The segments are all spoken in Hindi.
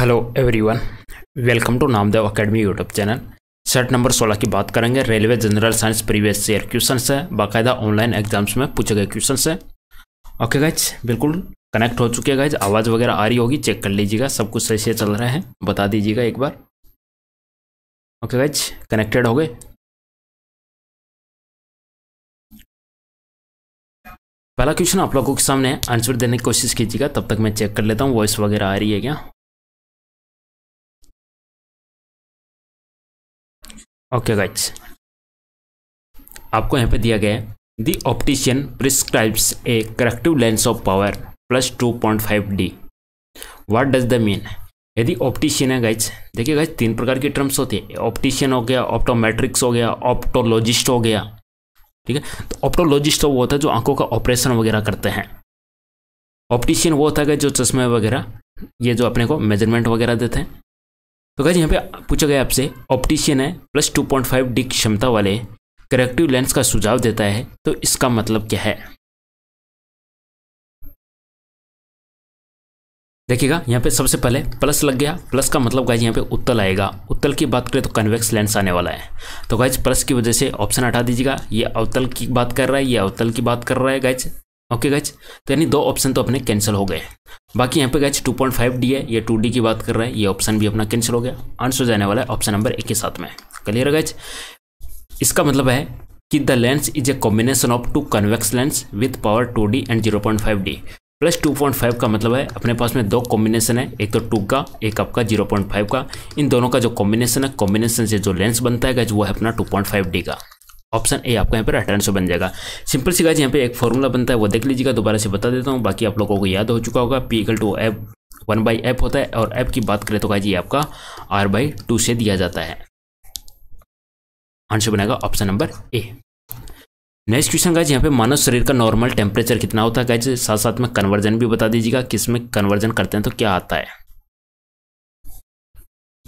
Hello everyone welcome to Namdev academy YouTube channel set number 16 की बात करेंगे railway general science previous year questions है बाकायदा ऑनलाइन एग्जाम्स में पूछे गए क्वेश्चंस है ओके गाइज बिल्कुल कनेक्ट हो चुके हैं गाइज आवाज़ वगैरह आ रही होगी चेक कर लीजिएगा सब कुछ सही से चल रहे हैं बता दीजिएगा एक बार ओके गाइज कनेक्टेड हो गए पहला क्वेश्चन आप लोगों के सामने आंसर देने की कोशिश कीजिएगा तब तक मैं चेक कर लेता हूँ वॉइस वगैरह आ रही है क्या ओके गाइज आपको यहाँ पे दिया गया है the optician prescribes a corrective lens of power plus two point five D what does the mean यदि ऑप्टिशियन है गाइज देखिए गाइज तीन प्रकार के टर्म्स होते हैं ऑप्टिशियन हो गया ऑप्टोमेट्रिक्स हो गया ऑप्टोलॉजिस्ट हो गया ठीक है तो ऑप्टोलॉजिस्ट वो होता है जो आंखों का ऑपरेशन वगैरह करते हैं ऑप्टिशियन वो होता है जो चश्मे वगैरह ये जो अपने को मेजरमेंट वगैरह देते हैं तो गाइज यहाँ पे पूछा गया आपसे ऑप्टिशियन है plus two point five D क्षमता वाले करेक्टिव लेंस का सुझाव देता है तो इसका मतलब क्या है देखिएगा यहाँ पे सबसे पहले प्लस लग गया प्लस का मतलब गाइज यहाँ पे उत्तल आएगा उत्तल की बात करें तो कन्वेक्स लेंस आने वाला है तो गाइज प्लस की वजह से ऑप्शन हटा दीजिएगा ये अवतल की बात कर रहा है ये अवतल की बात कर रहा है गाइज ओके गैच तो यानी दो ऑप्शन तो अपने कैंसिल हो गए बाकी यहाँ पे गैच 2.5 डी है ये 2D की बात कर रहा है ये ऑप्शन भी अपना कैंसिल हो गया आंसर जाने वाला है ऑप्शन नंबर एक के साथ में क्लियर है गैच इसका मतलब है कि the lens is a combination of two convex lens with power two D and zero point five D plus two point five का मतलब है अपने पास में दो कॉम्बिनेशन है एक तो टू का एक आपका जीरो पॉइंट फाइव का इन दोनों का जो कॉम्बिनेशन है कॉम्बिनेशन से जो लेंस बनता है वो है अपना टू पॉइंट फाइव डी का ऑप्शन ए आपका यहाँ पर राइट आंसर बन जाएगा सिंपल सी गाइज यहाँ पे एक फॉर्मूला बनता है वो देख लीजिएगा दोबारा से बता देता हूँ बाकी आप लोगों को याद हो चुका होगा पी एकल to F one by F होता है और एफ की बात करें तो गाइज आपका आर बाई टू से दिया जाता है आंसर बनेगा option number A next question guys यहाँ पे मानव शरीर का नॉर्मल टेम्परेचर कितना होता है गाइज साथ साथ में कन्वर्जन भी बता दीजिएगा किस में कन्वर्जन करते हैं तो क्या आता है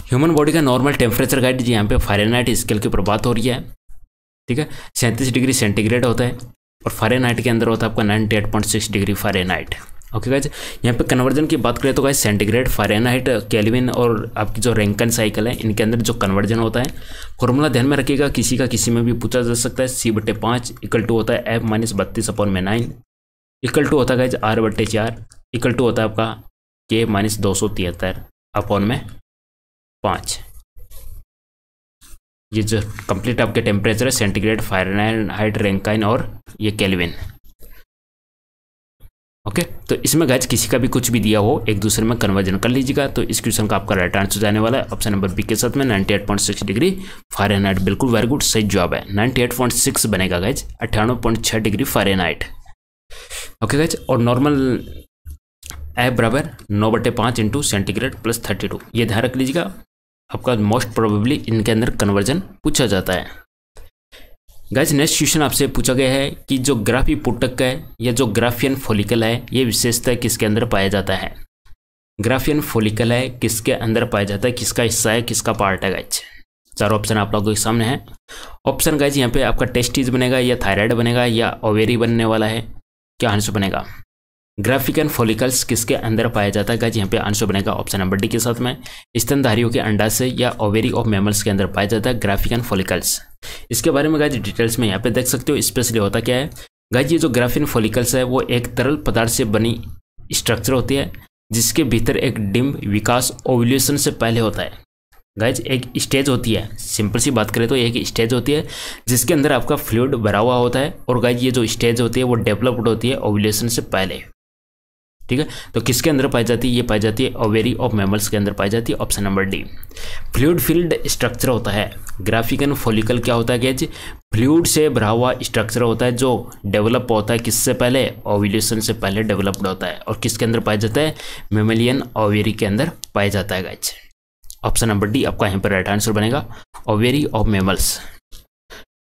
ह्यूमन बॉडी का नॉर्मल टेम्परेचर गाइड यहाँ पे फारेनहाइट स्केल के ऊपर बात हो रही है ठीक है सैंतीस डिग्री सेंटीग्रेड होता है और फारेनहाइट के अंदर होता है आपका ninety eight point six degree Fahrenheit okay guys यहाँ पे कन्वर्जन की बात करें तो गाइज सेंटीग्रेड फारेनहाइट कैलविन और आपकी जो रैंकन साइकिल है इनके अंदर जो कन्वर्जन होता है फॉर्मूला ध्यान में रखिएगा किसी का किसी में भी पूछा जा सकता है सी बटे पाँच इक्वल टू होता है एफ माइनस बत्तीस अपॉन में नाइन इक्वल टू होता है गाइज आर बटे चार इक्वल टू होता है आपका के माइनस दो सौ तिहत्तर अपॉन में पाँच ये जो कंप्लीट आपके टेम्परेचर है सेंटीग्रेड फारेनहाइट रेंकाइन और ये केलविन ओके तो इसमें गैज किसी का भी कुछ भी दिया हो एक दूसरे में कन्वर्जन कर लीजिएगा तो इस क्वेश्चन का आपका राइट आंसर जाने वाला है ऑप्शन नंबर बी के साथ में 98.6 डिग्री फारेनहाइट बिल्कुल वेरी गुड सही जवाब है 98.6 बनेगा गैज अट्ठानवे डिग्री फारेनहाइट ओके गैज और नॉर्मल ए बराबर नौ बटे पाँच into centigrade plus thirty two ये ध्यान रख लीजिएगा आपका मोस्ट प्रोबेबली इनके अंदर कन्वर्जन पूछा जाता है गाइज नेक्स्ट क्वेश्चन आपसे पूछा गया है कि जो ग्राफी पुटक है या जो ग्राफियन फोलिकल है ये विशेषता किसके अंदर पाया जाता है ग्राफियन फोलिकल है किसके अंदर पाया जाता है किसका हिस्सा है किसका पार्ट है गाइज चारों ऑप्शन आप लोगों के सामने है ऑप्शन गाइज यहाँ पे आपका टेस्टीज बनेगा या थायराइड बनेगा या ओवेरी बनने वाला है क्या आंसर बनेगा ग्राफिकन फॉलिकल्स किसके अंदर पाया जाता है यहाँ पे आंसर बनेगा ऑप्शन नंबर डी के साथ में स्तनधारियों के अंडा से या ओवेरी ऑफ मेमल्स के अंदर पाया जाता है ग्राफिकन फॉलिकल्स इसके बारे में गाइज डिटेल्स में यहाँ पे देख सकते हो स्पेशली होता क्या है गाय ये जो ग्राफिन फॉलिकल्स है वो एक तरल पदार्थ से बनी स्ट्रक्चर होती है जिसके भीतर एक डिम विकास ओवल्यूशन से पहले होता है गाइज एक स्टेज होती है सिंपल सी बात करें तो एक स्टेज होती है जिसके अंदर आपका फ्लूड भरा हुआ होता है और गाइज ये जो स्टेज होती है वो डेवलप्ड होती है ओवल्यूशन से पहले ठीक है तो किसके अंदर पाई जाती है ये पाई जाती है ओवेरी ऑफ मेमल्स के अंदर पाई जाती है option number D fluid field structure होता है ग्राफिकन फोलिकल क्या होता है गैज फ्लूड से भरा हुआ स्ट्रक्चर होता है जो डेवलप होता है किससे पहले ओव्यूलेशन से पहले डेवलप्ड होता है और किसके अंदर पाया जाता है मेमोलियन ओवेरी के अंदर पाया जाता है गैच ऑप्शन नंबर डी आपका यहाँ पर राइट आंसर बनेगा ovary of mammals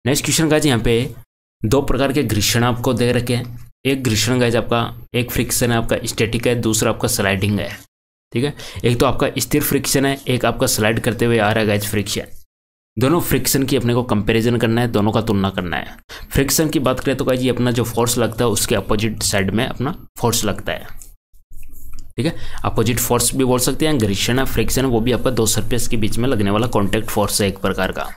next question का जी यहाँ पे दो प्रकार के घृषण आपको दे रखे हैं एक घृषण गैज आपका एक फ्रिक्शन है आपका स्टेटिक है दूसरा आपका स्लाइडिंग है ठीक है एक तो आपका स्थिर फ्रिक्शन है एक आपका स्लाइड करते हुए आ रहा है गैज फ्रिक्शन दोनों फ्रिक्शन की अपने को कंपैरिजन करना है दोनों का तुलना करना है फ्रिक्शन की बात करें तो गाइज ये अपना जो फोर्स लगता है उसके अपोजिट साइड में अपना फोर्स लगता है ठीक है अपोजिट फोर्स भी बोल सकते हैं घर्षण है फ्रिक्शन वो भी आपका दो सरफेस के बीच में लगने वाला कॉन्टैक्ट फोर्स है एक प्रकार का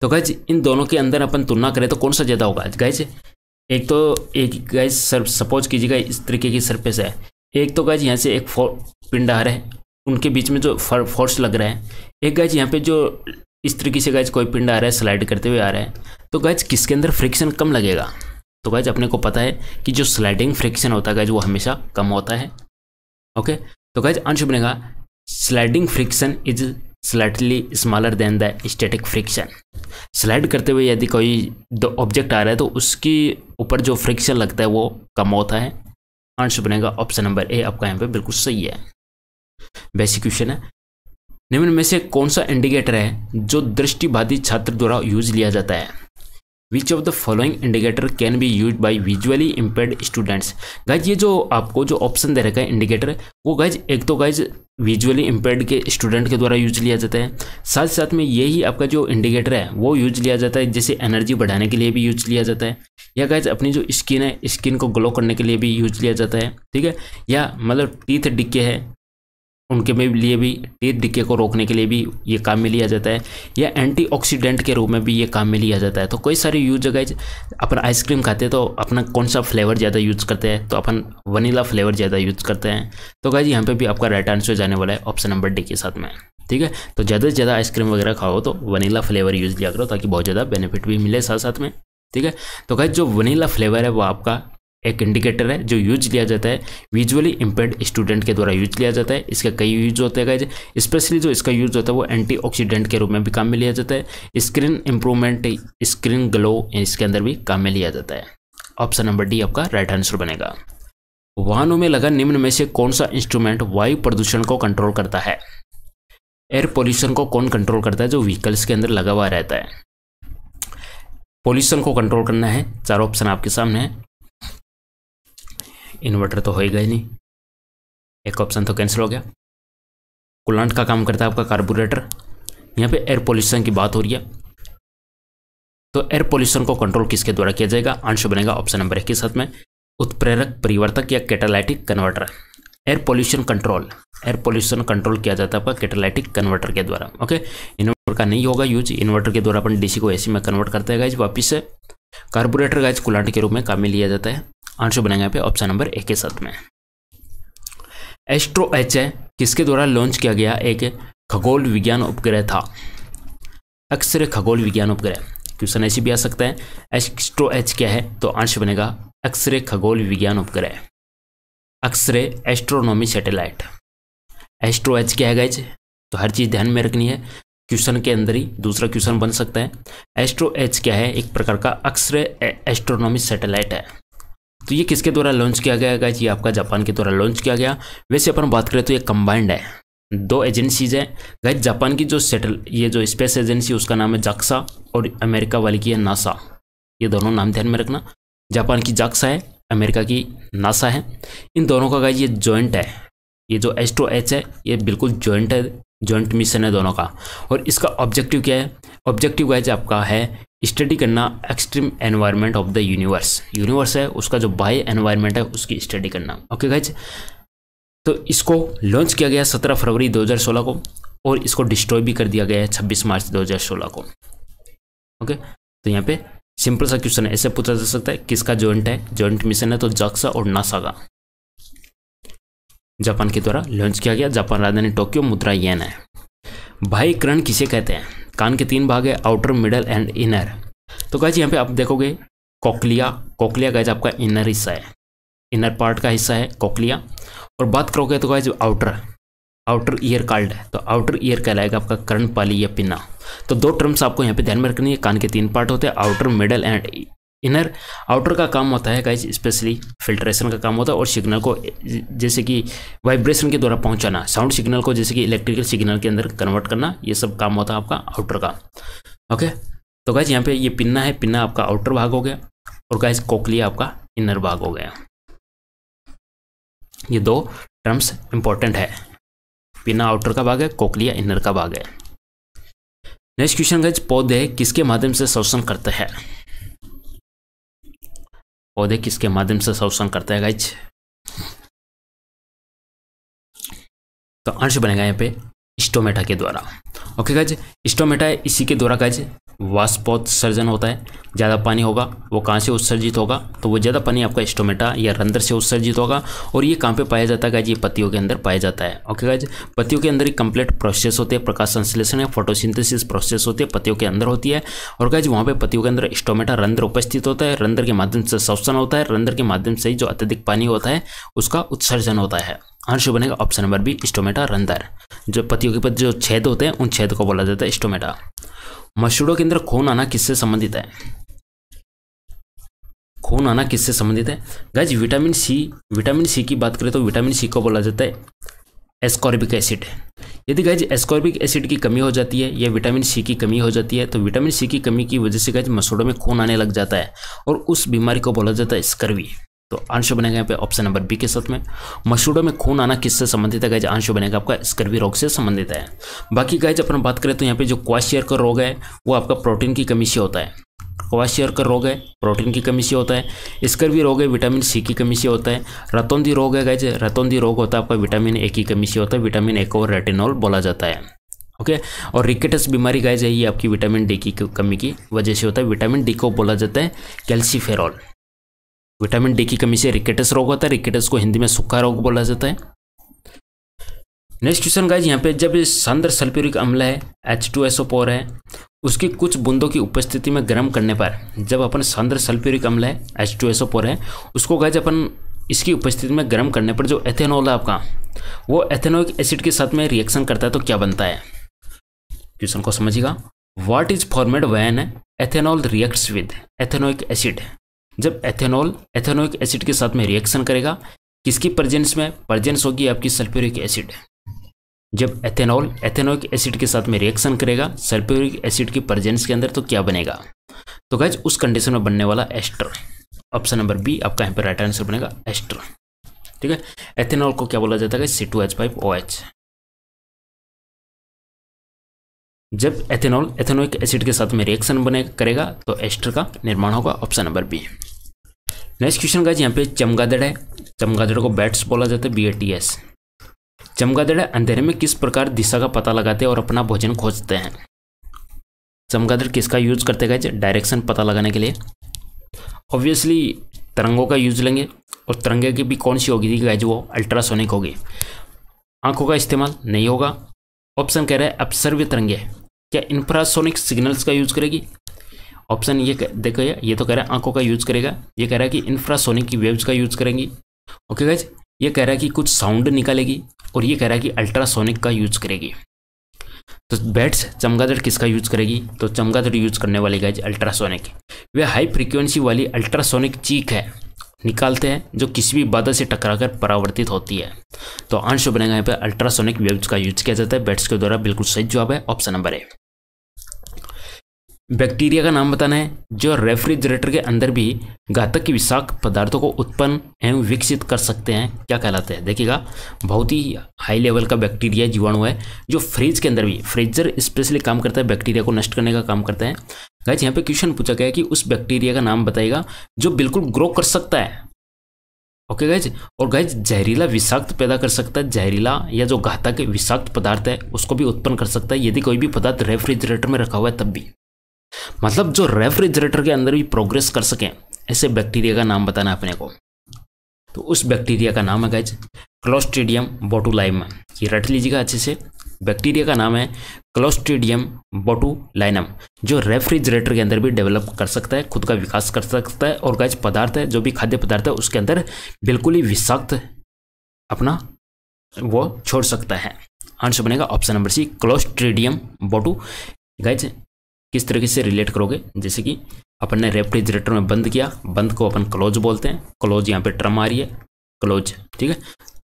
तो गैज इन दोनों के अंदर अपन तुलना करें तो कौन सा ज़्यादा होगा गैज एक तो एक गैस सर सपोज कीजिएगा इस तरीके की सरफेस है एक तो गैज यहाँ से एक पिंड आ रहा है उनके बीच में जो फोर्स लग रहा है एक गैज यहाँ पे जो इस तरीके से गैज कोई पिंड आ रहा है स्लाइड करते हुए आ रहा है तो गैज किसके अंदर फ्रिक्शन कम लगेगा तो गैज अपने को पता है कि जो स्लाइडिंग फ्रिक्शन होता है गैज वो हमेशा कम होता है ओके तो गैज आंसर बनेगा sliding friction is slightly smaller than the static friction slide करते हुए यदि कोई ऑब्जेक्ट आ रहा है तो उसके ऊपर जो फ्रिक्शन लगता है वो कम होता है आंसर बनेगा ऑप्शन नंबर ए आपका यहाँ पे बिल्कुल सही है बेसिक क्वेश्चन है निम्न में से कौन सा इंडिकेटर है जो दृष्टिवादी छात्र द्वारा यूज लिया जाता है which of the following indicator can be use by visually impaired students guys ये जो आपको जो ऑप्शन दे रखा है इंडिकेटर वो गाइज एक तो गाइज विजुअली इम्पेयर्ड के स्टूडेंट के द्वारा यूज लिया जाता है साथ साथ में यही आपका जो इंडिकेटर है वो यूज लिया जाता है जैसे एनर्जी बढ़ाने के लिए भी यूज लिया जाता है या गाइज अपनी जो स्किन है स्किन को ग्लो करने के लिए भी यूज लिया जाता है ठीक है या मतलब टीथ डिक्के है उनके में लिए भी डेट डिक्के को रोकने के लिए भी ये काम में लिया जाता है या एंटीऑक्सीडेंट के रूप में भी ये काम में लिया जाता है तो कई सारे यूज जगह अपन आइसक्रीम खाते हैं तो अपना कौन सा फ्लेवर ज़्यादा यूज करते हैं तो अपन वनीला फ्लेवर ज़्यादा यूज करते हैं तो गाइज यहाँ पर भी आपका राइट आंसर जाने वाला है ऑप्शन नंबर डी के साथ में ठीक है तो ज़्यादा से ज़्यादा आइसक्रीम वगैरह खाओ तो वनीला फ्लेवर यूज किया करो ताकि बहुत ज़्यादा बेनिफिट भी मिले साथ साथ में ठीक है तो गाइज जो वनीला फ्लेवर है वो आपका एक इंडिकेटर है जो यूज लिया जाता है विजुअली इम्पेयर्ड स्टूडेंट के द्वारा यूज लिया जाता है इसका कई यूज होता है स्पेशली जो इसका यूज होता है वो एंटीऑक्सीडेंट के रूप में भी काम में लिया जाता है स्क्रीन इंप्रूवमेंट स्क्रीन ग्लो इसके अंदर भी काम में लिया जाता है ऑप्शन नंबर डी आपका राइट आंसर बनेगा वाहनों में लगा निम्न में से कौन सा इंस्ट्रूमेंट वायु प्रदूषण को कंट्रोल करता है एयर पोल्यूशन को कौन कंट्रोल करता है जो व्हीकल्स के अंदर लगा हुआ रहता है पोल्यूशन को कंट्रोल करना है चार ऑप्शन आपके सामने है इन्वर्टर तो होएगा ही नहीं एक ऑप्शन तो कैंसिल हो गया कूलांट का काम करता है आपका कार्बोरेटर यहाँ पे एयर पोल्यूशन की बात हो रही है तो एयर पोल्यूशन को कंट्रोल किसके द्वारा किया जाएगा आंसर बनेगा ऑप्शन नंबर एक के साथ में उत्प्रेरक परिवर्तक या catalytic converter air pollution control air pollution control किया जाता है आपका कैटालाइटिक कन्वर्टर के द्वारा ओके इन्वर्टर का नहीं होगा यूज इन्वर्टर के द्वारा अपन डीसी को एसी में कन्वर्ट करते हैं गाइज वापिस से कार्बोरेटर गाइज कुलांट के रूप में काम में लिया जाता है आंसर बनेगा यहाँ पे ऑप्शन नंबर ए के साथ में एस्ट्रो एच किसके द्वारा लॉन्च किया गया एक खगोल विज्ञान उपग्रह था अक्सर खगोल विज्ञान उपग्रह क्वेश्चन ऐसे भी आ सकता है एस्ट्रो एच क्या है तो आंसर बनेगा अक्सर खगोल विज्ञान उपग्रह अक्सर एस्ट्रोनॉमी सैटेलाइट एस्ट्रो एच क्या है गैज तो हर चीज़ ध्यान में रखनी है क्वेश्चन के अंदर ही दूसरा क्वेश्चन बन सकता है एस्ट्रो एच क्या है एक प्रकार का अक्सर एस्ट्रोनॉमी सैटेलाइट है तो ये किसके द्वारा लॉन्च किया गया है ये आपका जापान के द्वारा लॉन्च किया गया वैसे अपन बात करें तो ये कंबाइंड है दो एजेंसीज है गाइज जापान की जो सेटल ये जो स्पेस एजेंसी उसका नाम है जाक्सा और अमेरिका वाली की है नासा ये दोनों नाम ध्यान में रखना जापान की जाक्सा है अमेरिका की नासा है इन दोनों का गाइज ये जॉइंट है ये जो एस्ट्रो एच है ये बिल्कुल जॉइंट है जॉइंट मिशन है दोनों का और इसका ऑब्जेक्टिव क्या है ऑब्जेक्टिव गाइज आपका है स्टडी करना extreme environment of the universe universe है उसका जो बाय एनवायरनमेंट है उसकी स्टडी करना ओके गाइज तो इसको लॉन्च किया गया 17 फरवरी 2016 को और इसको डिस्ट्रॉय भी कर दिया गया है छब्बीस मार्च दो को ओके तो यहाँ पे सिंपल सा क्वेश्चन है ऐसे पूछा जा सकता है किसका जॉइंट है जॉइंट मिशन है तो जक्सा और नासा का जापान के द्वारा लॉन्च किया गया जापान राजधानी टोक्यो मुद्रा येन है भाई करण किसे कहते हैं कान के तीन भाग है आउटर मिडल एंड इनर तो गाइज यहाँ पे आप देखोगे कोकलिया कोकलिया गाइज आपका इनर हिस्सा है इनर पार्ट का हिस्सा है कोकलिया और बात करोगे तो guys outer outer ear card है तो आउटर ईयर कहलाएगा आपका करण पाली या पिन्ना तो दो टर्म्स आपको यहाँ पे ध्यान में रखनी है कान के तीन पार्ट होते हैं outer middle and inner outer का काम होता है गाइज स्पेशली फिल्ट्रेशन का काम होता है और सिग्नल को जैसे कि वाइब्रेशन के द्वारा पहुंचाना साउंड सिग्नल को जैसे कि इलेक्ट्रिकल सिग्नल के अंदर कन्वर्ट करना ये सब काम होता है आपका आउटर का ओके तो गाइज यहाँ पे ये पिन्ना है पिन्ना आपका आउटर भाग हो गया और गाइज कोकलिया आपका इनर भाग हो गया ये दो टर्म्स इंपॉर्टेंट है पिन्ना आउटर का भाग है कोकलिया इनर का भाग है नेक्स्ट क्वेश्चन गाइज पौधे किसके माध्यम से शोषण करते हैं पौधे किसके माध्यम से शोषण करते हैं गाइज तो अंश बनेगा यहाँ पे स्टोमेटा के द्वारा ओके गाइज स्टोमेटा इसी के द्वारा गाइज सर्जन होता है ज़्यादा पानी होगा वो कहाँ से उत्सर्जित होगा तो वो ज़्यादा पानी आपका स्टोमेटा या रंध्र से उत्सर्जित होगा और ये कहाँ पे पाया जाता है गाइज ये पत्तियों के अंदर पाया जाता है ओके गाइज पत्तियों के अंदर एक कंप्लीट प्रोसेस होते हैं प्रकाश संश्लेषण या फोटोसिंथेसिस प्रोसेस होती है पत्तियों के अंदर होती है और गाइज वहाँ पर पत्तियों के अंदर स्टोमेटा रंध्र उपस्थित होता है रंध्र के माध्यम से शोषण होता है रंध्र के माध्यम से ही जो अत्यधिक पानी होता है उसका उत्सर्जन होता है आंसर बनेगा ऑप्शन नंबर बी स्टोमेटा रंधर जो पतियों के पद जो छेद होते हैं उन छेद को बोला जाता है स्टोमेटा मसूड़ों के अंदर खून आना किससे संबंधित है खून आना किससे संबंधित है गज विटामिन सी विटामिन सी की बात करें तो विटामिन सी को बोला जाता है एस्कॉर्बिक एसिड यदि गैज एस्कॉर्बिक एसिड की कमी हो जाती है या विटामिन सी की कमी हो जाती है तो विटामिन सी की कमी की वजह से गैज मसूड़ों में खून आने लग जाता है और उस बीमारी को बोला जाता है स्कर्वी तो आंशु बनेगा यहाँ पे ऑप्शन नंबर बी के साथ में मशूडों में खून आना किससे संबंधित है गाइज आंशु बनेगा आपका स्कर्वी रोग से संबंधित है बाकी गाइज अपन बात करें तो यहाँ पे जो क्वाशियर का रोग है वो आपका प्रोटीन की कमी से होता है क्वाशियर का रोग है प्रोटीन की कमी से होता है स्कर्वी रोग है विटामिन सी की कमी से होता है रतौंदी रोग है गाइज रतौंदी रोग होता है आपका विटामिन ए की कमी से होता है विटामिन ए को रेटिनॉल बोला जाता है ओके okay? और रिकेटस बीमारी गाय जाइए आपकी विटामिन डी की कमी की वजह से होता है विटामिन डी को बोला जाता है कैल्सीफेरॉल विटामिन डी की कमी से रिकेटस रोग होता है रिकेटस को हिंदी में सूखा रोग बोला जाता है नेक्स्ट क्वेश्चन गाइज यहाँ पे जब सांद्र सल्फ्यूरिक अम्ल है H two S O four है उसकी कुछ बूंदों की उपस्थिति में गर्म करने पर जब अपन सांद्र सल्फ्यूरिक अम्ल है H two S O four है उसको गाइज अपन इसकी उपस्थिति में गर्म करने पर जो एथेनॉल है आपका वो एथेनोइक एसिड के साथ में रिएक्शन करता है तो क्या बनता है क्वेश्चन को समझिएगा what is formed when ethanol reacts with ethanoic acid जब एथेनॉल एथेनोइक एसिड के साथ में रिएक्शन करेगा किसकी प्रजेंस में प्रजेंस होगी आपकी सल्फ्यूरिक एसिड जब एथेनॉल एथेनोइक एसिड के साथ में रिएक्शन करेगा सल्फ्यूरिक एसिड की प्रजेंस के अंदर तो क्या बनेगा तो गैज उस कंडीशन में बनने वाला एस्टर ऑप्शन नंबर बी आपका यहाँ पर राइट आंसर बनेगा एस्टर ठीक है एथेनॉल को क्या बोला जाता है C two H five O H जब एथेनॉल एथेनोइक एसिड के साथ में रिएक्शन बने करेगा तो एस्टर का निर्माण होगा option number B next question का यहाँ पे चमगादड़ है चमगादड़ को बैट्स बोला जाता है बी ए टी एस चमगादड़ अंधेरे में किस प्रकार दिशा का पता लगाते हैं और अपना भोजन खोजते हैं चमगादड़ किसका यूज करते गए डायरेक्शन पता लगाने के लिए ऑब्वियसली तरंगों का यूज लेंगे और तरंगे की भी कौन सी होगी गाइज वो अल्ट्रासोनिक होगी आंखों का इस्तेमाल नहीं होगा ऑप्शन कह रहा है अपसर्व्य तरंगे क्या इंफ्रासोनिक सिग्नल्स का यूज करेगी ऑप्शन ये देखो ये ये तो कह रहा है आंखों का यूज करेगा ये कह रहा है कि इंफ्रासोनिक की वेव्स का यूज करेंगी ओके गाइज ये कह रहा है कि कुछ साउंड निकालेगी और ये कह रहा है कि अल्ट्रासोनिक का यूज करेगी तो बैट्स चमगादड़ किसका यूज करेगी तो चमगादड़ यूज करने वाली गाइज अल्ट्रासोनिक वे हाई फ्रिक्वेंसी वाली अल्ट्रासोनिक चीक है निकालते हैं जो किसी भी बाधा से टकराकर परावर्तित होती है तो आंसर बनेगा यहाँ पे अल्ट्रासोनिक वेव्स का यूज किया जाता है बेट्स के द्वारा बिल्कुल सही जवाब है ऑप्शन नंबर ए बैक्टीरिया का नाम बताना है जो रेफ्रिजरेटर के अंदर भी घातक की विषाक्त पदार्थों को उत्पन्न एवं विकसित कर सकते हैं क्या कहलाते हैं देखिएगा बहुत ही हाई लेवल का बैक्टीरिया जीवाणु है जो फ्रिज के अंदर भी फ्रीजर स्पेशली काम करता है बैक्टीरिया को नष्ट करने का काम करते हैं गाइज यहाँ पे क्वेश्चन पूछा गया कि उस बैक्टीरिया का नाम बताएगा जो बिल्कुल ग्रो कर सकता है ओके okay गाइज और गाइज जहरीला विषाक्त पैदा कर सकता है जहरीला या जो घातक विषाक्त पदार्थ है उसको भी उत्पन्न कर सकता है यदि कोई भी पदार्थ रेफ्रिजरेटर में रखा हुआ है तब भी मतलब जो रेफ्रिजरेटर के अंदर भी प्रोग्रेस कर सके ऐसे बैक्टीरिया का नाम बताना अपने को तो उस बैक्टीरिया का नाम है गाइज क्लोस्ट्रीडियम बोटुलाइम ये रट लीजिएगा अच्छे से बैक्टीरिया का नाम है क्लोस्ट्रीडियम लाइनम जो रेफ्रिजरेटर के अंदर भी डेवलप कर सकता है खुद का विकास कर सकता है और गैज पदार्थ है जो भी खाद्य पदार्थ है उसके अंदर बिल्कुल ही विषाक्त अपना वो छोड़ सकता है आंसर बनेगा ऑप्शन नंबर सी क्लोस्ट्रीडियम बोटू गैज किस तरीके से रिलेट करोगे जैसे कि अपन ने रेफ्रिजरेटर में बंद किया बंद को अपन क्लोज बोलते हैं क्लोज यहाँ पे ट्रम आ रही है क्लोज ठीक है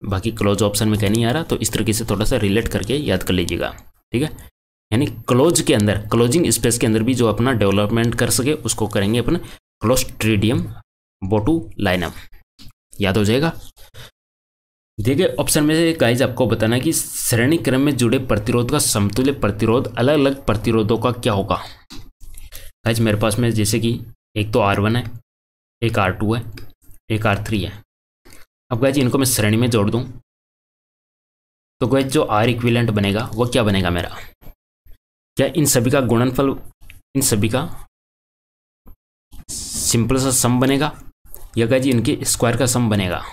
बाकी क्लोज ऑप्शन में कहीं नहीं आ रहा तो इस तरीके से थोड़ा सा रिलेट करके याद कर लीजिएगा ठीक है यानी क्लोज के अंदर क्लोजिंग स्पेस के अंदर भी जो अपना डेवलपमेंट कर सके उसको करेंगे अपन क्लोस्ट्रीडियम बोटू लाइनम याद हो जाएगा देखिए ऑप्शन में से गाइज आपको बताना कि श्रेणी क्रम में जुड़े प्रतिरोध का समतुल्य प्रतिरोध अलग अलग प्रतिरोधों का क्या होगा गाइज मेरे पास में जैसे कि एक तो आर वन है एक आर टू है एक आर थ्री है अब गैज इनको मैं श्रेणी में जोड़ दूँ तो गैज जो आर इक्विलेंट बनेगा वो क्या बनेगा मेरा क्या इन सभी का गुणनफल इन सभी का सिंपल सा सम बनेगा या गैज इनके स्क्वायर का सम बनेगा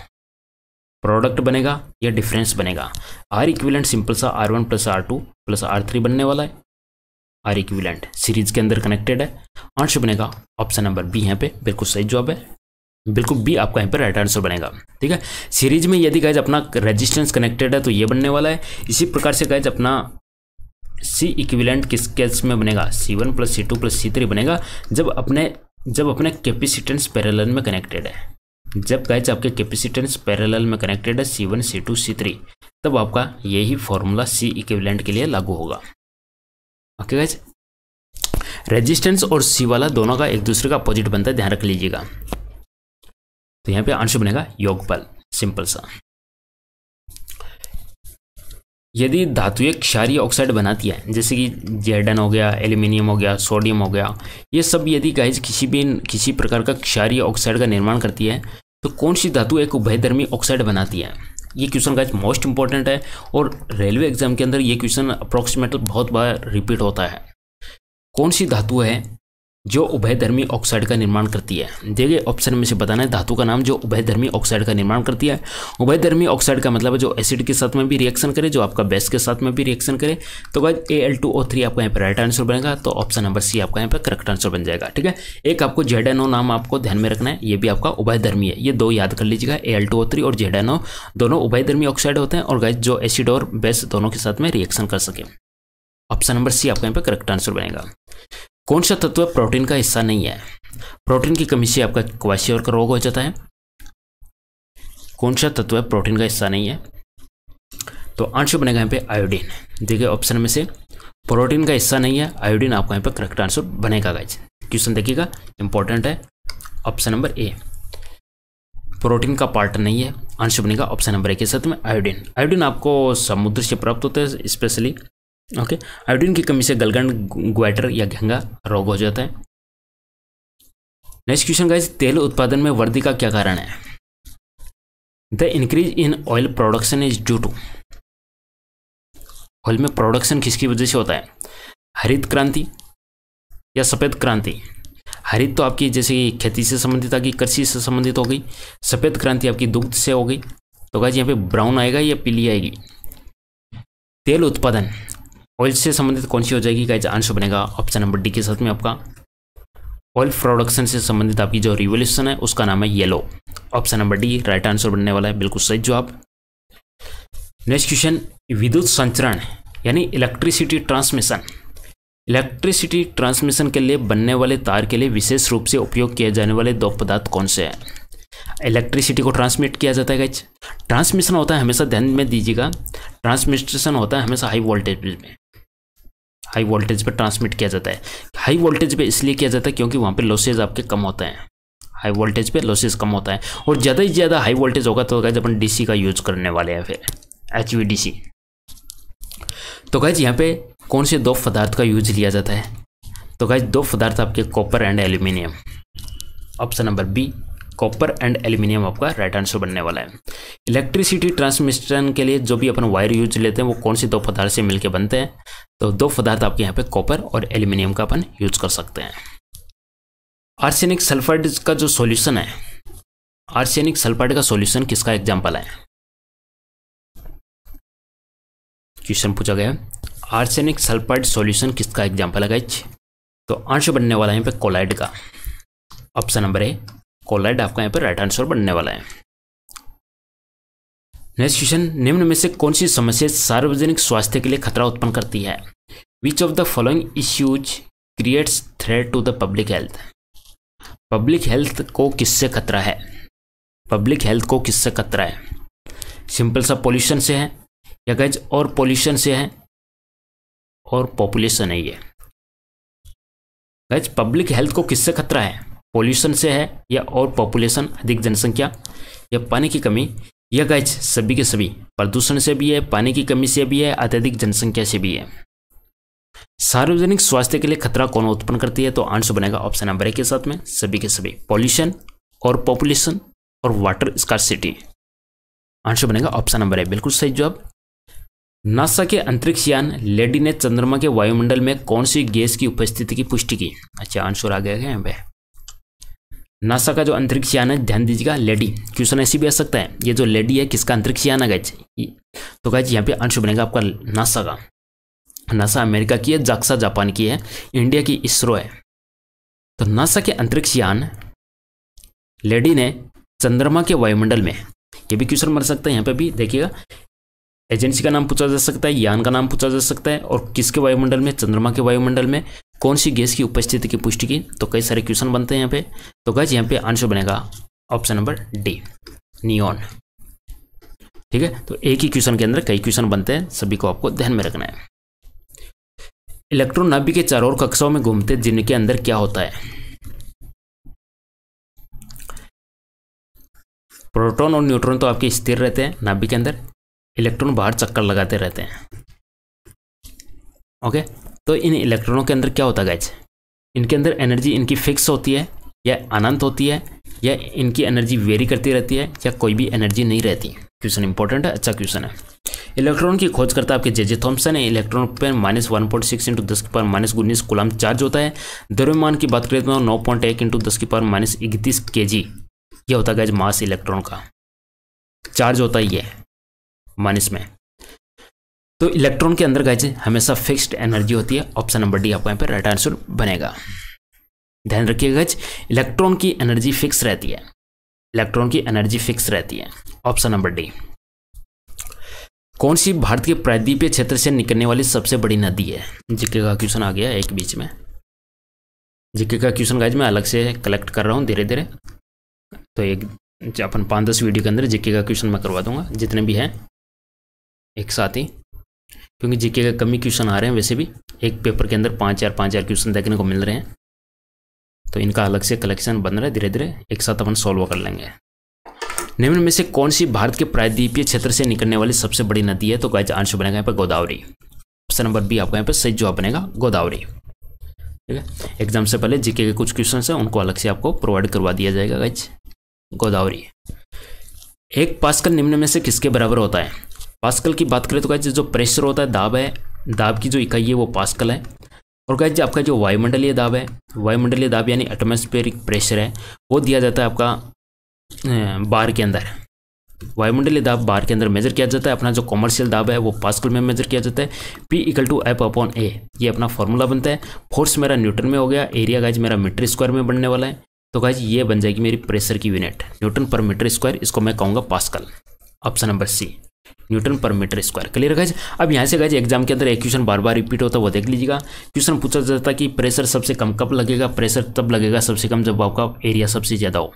प्रोडक्ट बनेगा या डिफरेंस बनेगा आर इक्विलेंट सिंपल सा R one plus R two plus R three बनने वाला है आर इक्विलेंट सीरीज के अंदर कनेक्टेड है आंसर बनेगा ऑप्शन नंबर बी यहाँ पे बिल्कुल सही जवाब है बिल्कुल बी आपका यहाँ पर राइट आंसर बनेगा ठीक है सीरीज में यदि गैज अपना रेजिस्टेंस कनेक्टेड है तो ये बनने वाला है इसी प्रकार से गैज अपना सी इक्विलेंट किस केस में बनेगा C one plus C two plus C three बनेगा जब अपने जब अपने कैपेसिटेंस पैरल में कनेक्टेड है जब गैज आपके कैपेसिटेंस पैरल में कनेक्टेड है C one C two C three तब आपका यही फॉर्मूला सी इक्विलेंट के लिए लागू होगा ओके गैज रेजिस्टेंस और सी वाला दोनों का एक दूसरे का अपोजिट बनता है ध्यान रख लीजिएगा तो यहां पे आंसर बनेगा योगबल सिंपल सा यदि धातु क्षारीय ऑक्साइड बनाती है जैसे कि जेडन हो गया एल्यूमिनियम हो गया सोडियम हो गया ये सब यदि गाइज किसी भी किसी प्रकार का क्षारीय ऑक्साइड का निर्माण करती है तो कौन सी धातु एक उभयधर्मी ऑक्साइड बनाती है ये क्वेश्चन गाइज मोस्ट इंपॉर्टेंट है और रेलवे एग्जाम के अंदर ये क्वेश्चन अप्रोक्सीमेटली बहुत बार रिपीट होता है कौन सी धातु है जो उभयधर्मी ऑक्साइड का निर्माण करती है देखिए ऑप्शन में से बताना है धातु का नाम जो उभयधर्मी ऑक्साइड का निर्माण करती है उभयधर्मी ऑक्साइड का मतलब है जो एसिड के साथ में भी रिएक्शन करे जो आपका बेस के साथ में भी रिएक्शन करे तो भाई A L two O three आपका यहाँ पर राइट आंसर बनेगा तो ऑप्शन नंबर सी आपका यहाँ पर करेक्ट आंसर बन जाएगा ठीक है एक आपको जेड एन ओ नाम आपको ध्यान में रखना है ये भी आपका उभयधर्मी है ये दो याद कर लीजिएगा A L two O three और जेड एन ओ दोनों उभयधर्मी ऑक्साइड होते हैं और गाइज जो एसिड और बेस दोनों के साथ में रिएक्शन कर सके ऑप्शन नंबर सी आपका यहाँ पर करेक्ट आंसर बनेगा कौन सा तत्व प्रोटीन का हिस्सा नहीं है प्रोटीन की कमी से आपका क्वाशियोर का रोग हो जाता है कौन सा तत्व प्रोटीन का हिस्सा नहीं है तो आंसर बनेगा यहाँ पे आयोडीन देखिए ऑप्शन में से प्रोटीन का हिस्सा नहीं है आयोडीन आपका यहाँ पे करेक्ट आंसर बनेगा गाइज क्वेश्चन देखिएगा इंपॉर्टेंट है ऑप्शन नंबर ए प्रोटीन का पार्ट नहीं है आंसर बनेगा ऑप्शन नंबर ए के साथ में आयोडीन आयोडीन आपको समुद्र से प्राप्त होता है स्पेशली ओके आयोडीन की कमी से गलगंड ग्वेटर या घंगा रोग हो जाता है नेक्स्ट क्वेश्चन का तेल उत्पादन में वृद्धि का क्या कारण है the increase in oil production is due to oil में प्रोडक्शन किसकी वजह से होता है हरित क्रांति या सफ़ेद क्रांति हरित तो आपकी जैसे खेती से संबंधित आ गई कृषि से संबंधित हो गई सफ़ेद क्रांति आपकी दुग्ध से हो गई तो कहा यहाँ पे ब्राउन आएगा या पीली आएगी तेल उत्पादन ऑयल से संबंधित कौन सी हो जाएगी का आंसर बनेगा ऑप्शन नंबर डी के साथ में आपका ऑयल प्रोडक्शन से संबंधित आपकी जो रिवोल्यूशन है उसका नाम है yellow option number D right answer बनने वाला है बिल्कुल सही जवाब नेक्स्ट क्वेश्चन विद्युत संचरण यानी इलेक्ट्रिसिटी ट्रांसमिशन इलेक्ट्रिसिटी ट्रांसमिशन के लिए बनने वाले तार के लिए विशेष रूप से उपयोग किए जाने वाले दो पदार्थ कौन से हैं इलेक्ट्रिसिटी को ट्रांसमिट किया जाता है ट्रांसमिशन होता है हमेशा ध्यान में दीजिएगा ट्रांसमिशन होता है हमेशा हाई वोल्टेज में हाई वोल्टेज पर ट्रांसमिट किया जाता है हाई वोल्टेज पे इसलिए किया जाता है क्योंकि वहाँ पे लॉसेज आपके कम होते हैं हाई वोल्टेज पे लॉसेज कम होता है और ज़्यादा ही ज़्यादा हाई वोल्टेज होगा तो गाइज अपन डीसी का यूज करने वाले हैं फिर एच तो गाइज यहाँ पे कौन से दो पदार्थ का यूज लिया जाता है तो गाइज दो पदार्थ आपके copper and aluminium option number B copper and aluminium आपका राइट आंसर बनने वाला है इलेक्ट्रिसिटी ट्रांसमिशन के लिए जो भी अपन वायर यूज लेते हैं वो कौन से दो पदार्थ से मिलकर बनते हैं तो दो पदार्थ आपके यहाँ पे कॉपर और एल्यूमिनियम का अपन यूज कर सकते हैं आर्सेनिक सल्फाइड का जो सोल्यूशन है आर्सेनिक सल्फाइड का सोल्यूशन किसका एग्जाम्पल है क्वेश्चन पूछा गया आर्सेनिक सल्फाइड सोल्यूशन किसका एग्जाम्पल है तो आंसर बनने वाला है यहाँ पे कोलाइड का ऑप्शन नंबर ए कोलाइड आपका यहाँ पर राइट आंसर बनने वाला है नेक्स्ट क्वेश्चन निम्न में से कौन सी समस्या सार्वजनिक स्वास्थ्य के लिए खतरा उत्पन्न करती है which of the following issues creates threat to the public health public health को किससे खतरा है पब्लिक हेल्थ को किससे खतरा है सिंपल सा पोल्यूशन से है या गज और पोल्यूशन से है और पॉपुलेशन है ये गज पब्लिक हेल्थ को किससे खतरा है पॉल्यूशन से है या और पॉपुलेशन अधिक जनसंख्या या पानी की कमी या गैज सभी के सभी प्रदूषण से भी है पानी की कमी से भी है अत्यधिक जनसंख्या से भी है सार्वजनिक स्वास्थ्य के लिए खतरा कौन उत्पन्न करती है तो आंसर बनेगा ऑप्शन नंबर एक के साथ में सभी के सभी पॉल्यूशन और पॉपुलेशन और वाटर स्कारसिटी आंसर बनेगा ऑप्शन नंबर है बिल्कुल सही जवाब नासा के अंतरिक्ष यान लेडी ने चंद्रमा के वायुमंडल में कौन सी गैस की उपस्थिति की पुष्टि की अच्छा आंसर आ गया है वह नासा का जो अंतरिक्ष यान है ध्यान दीजिएगा लेडी क्वेश्चन ऐसी भी आ सकता है ये जो लेडी है किसका अंतरिक्ष यान है गाइज तो गाइज यहाँ पे आंसर बनेगा आपका नासा का नासा अमेरिका की है जाक्सा जापान की है इंडिया की इसरो है तो नासा के अंतरिक्ष यान लेडी ने चंद्रमा के वायुमंडल में ये भी क्वेश्चन बन सकता है यहाँ पे भी देखिएगा एजेंसी का नाम पूछा जा सकता है यान का नाम पूछा जा सकता है और किसके वायुमंडल में चंद्रमा के वायुमंडल में कौन सी गैस की उपस्थिति की पुष्टि की तो कई सारे क्वेश्चन बनते हैं यहाँ पे तो गैस यहाँ पे आंसर बनेगा ऑप्शन नंबर डी नियॉन ठीक है तो एक ही क्वेश्चन के अंदर कई क्वेश्चन बनते हैं सभी को आपको ध्यान में रखना है इलेक्ट्रॉन नाभि के चारों ओर कक्षाओं में घूमते जिनके अंदर क्या होता है प्रोटॉन और न्यूट्रॉन तो आपके स्थिर रहते हैं नाभि के अंदर इलेक्ट्रॉन बाहर चक्कर लगाते रहते हैं ओके तो इन इलेक्ट्रॉनों के अंदर क्या होता है गैज इनके अंदर एनर्जी इनकी फिक्स होती है या अनंत होती है या इनकी एनर्जी वेरी करती रहती है या कोई भी एनर्जी नहीं रहती क्वेश्चन इंपॉर्टेंट है अच्छा क्वेश्चन है इलेक्ट्रॉन की खोज करता आपके जे जे थॉम्सन है इलेक्ट्रॉन पर minus one point six into दस की पावर माइनस उन्नीस गुलाम चार्ज होता है द्रव्यमान की बात करें तो नौ पॉइंट एक इंटू दस की पावर माइनस इकतीस के जी यह होता है गैज मास इलेक्ट्रॉन का चार्ज होता ही है माइनस में तो इलेक्ट्रॉन के अंदर गाइज हमेशा फिक्स्ड एनर्जी होती है ऑप्शन नंबर डी आपका यहाँ पर राइट आंसर बनेगा ध्यान रखिए गाइज इलेक्ट्रॉन की एनर्जी फिक्स रहती है इलेक्ट्रॉन की एनर्जी फिक्स रहती है ऑप्शन नंबर डी कौन सी भारत के प्रायद्वीपीय क्षेत्र से निकलने वाली सबसे बड़ी नदी है जिक्के का क्वेश्चन आ गया एक बीच में जिक्के का क्वेश्चन गाइज मैं अलग से कलेक्ट कर रहा हूँ धीरे धीरे तो एक अपन पाँच दस वीडियो के अंदर जिक्के का क्वेश्चन मैं करवा दूंगा जितने भी हैं एक साथ ही क्योंकि जीके का कमी क्वेश्चन आ रहे हैं वैसे भी एक पेपर के अंदर पाँच चार पाँच चार क्वेश्चन देखने को मिल रहे हैं तो इनका अलग से कलेक्शन बन रहा है धीरे धीरे एक साथ अपन सॉल्व कर लेंगे निम्न में से कौन सी भारत के प्रायद्वीपीय क्षेत्र से निकलने वाली सबसे बड़ी नदी है तो गाय आंसर बनेगा यहाँ पर गोदावरी ऑप्शन नंबर बी आपका यहाँ पर सही जवाब बनेगा गोदावरी ठीक है एग्जाम से पहले जीके के कुछ क्वेश्चन हैं उनको अलग से आपको प्रोवाइड करवा दिया जाएगा गाइज गोदावरी एक पास्कल निम्न में से किसके बराबर होता है पास्कल की बात करें तो गाइज जो प्रेशर होता है दाब है दाब की जो इकाई है वो पास्कल है और गाइज आपका जो वायुमंडलीय दाब है वायुमंडलीय दाब यानी एटमोस्फेरिक प्रेशर है वो दिया जाता है आपका बार के अंदर वायुमंडलीय दाब बार के अंदर मेजर किया जाता है अपना जो कॉमर्शियल दाब है वो पास्कल में मेजर किया जाता है P equal to F upon A ये अपना फॉर्मूला बनता है फोर्स मेरा न्यूटन में हो गया एरिया गाइज मेरा मीटर स्क्वायर में बनने वाला है तो गाइज ये बन जाएगी मेरी प्रेशर की यूनिट न्यूटन पर मीटर स्क्वायर इसको मैं कहूँगा pascal option number C newton पर मीटर स्क्वायर क्लियर गाइज अब यहाँ से गाइज एग्जाम के अंदर एक क्वेश्चन बार बार रिपीट होता है वो देख लीजिएगा क्वेश्चन पूछा जाता है कि प्रेशर सबसे कम कब लगेगा प्रेशर तब लगेगा सबसे कम जब आपका एरिया सबसे ज़्यादा हो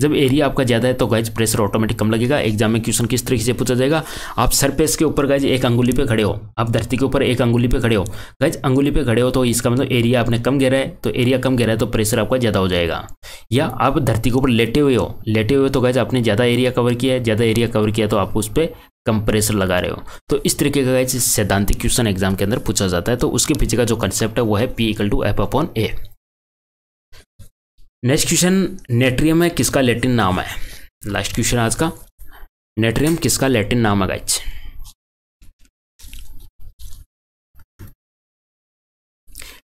जब एरिया आपका ज़्यादा है तो गाइज प्रेशर ऑटोमेटिक कम लगेगा एग्जाम में क्वेश्चन किस तरीके से पूछा जाएगा आप सरफेस के ऊपर गाइज एक अंगुली पे खड़े हो आप धरती के ऊपर एक अंगुली पे खड़े हो गाइज अंगुली पे खड़े हो तो इसका मतलब एरिया आपने कम गहरा है तो एरिया कम गहरा है तो प्रेशर आपका ज़्यादा हो जाएगा या आप धरती के ऊपर लेटे हुए हो लेटे हुए तो गाइज आपने ज़्यादा एरिया कवर किया है ज़्यादा एरिया कवर किया तो आपको उस पर कंप्रेसर लगा रहे हो तो इस तरीके का गाइज सैद्धांतिक क्वेश्चन एग्जाम के अंदर पूछा जाता है तो उसके पीछे का जो कंसेप्ट है वो है P equal to F upon A next question natrium है किसका लैटिन नाम है लास्ट क्वेश्चन आज का नेट्रियम किसका लैटिन नाम है गाइज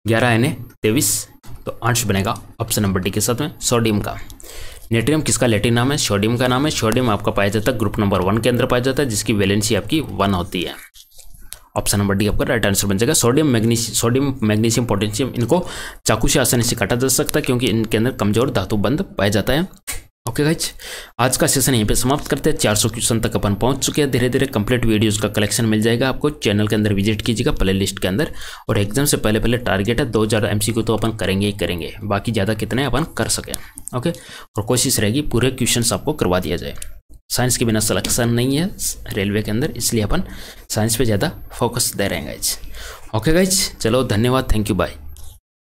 ग्यारह एन ए तेईस तो आंश बनेगा ऑप्शन नंबर डी के साथ में सोडियम का नेट्रियम किसका लेटिन नाम है सोडियम का नाम है सोडियम आपका पाया जाता है ग्रुप नंबर वन के अंदर पाया जाता है जिसकी वैलेंसी आपकी वन होती है ऑप्शन नंबर डी आपका राइट आंसर बन जाएगा sodium magnesium sodium magnesium potassium इनको चाकू से आसानी से काटा जा सकता है क्योंकि इनके अंदर कमजोर धातु बंद पाया जाता है ओके okay गाइज आज का सेशन यहीं पे समाप्त करते हैं 400 क्वेश्चन तक अपन पहुंच चुके हैं धीरे धीरे कंप्लीट वीडियोस का कलेक्शन मिल जाएगा आपको चैनल के अंदर विजिट कीजिएगा प्ले लिस्ट के अंदर और एग्जाम से पहले पहले टारगेट है 2000 एमसीक्यू तो अपन करेंगे ही करेंगे बाकी ज़्यादा कितने अपन कर सकें ओके और कोशिश रहेगी पूरे क्वेश्चन आपको करवा दिया जाए साइंस के बिना सलेक्शन नहीं है रेलवे के अंदर इसलिए अपन साइंस पर ज़्यादा फोकस दे रहे हैं गाइज ओके गाइज चलो धन्यवाद थैंक यू बाई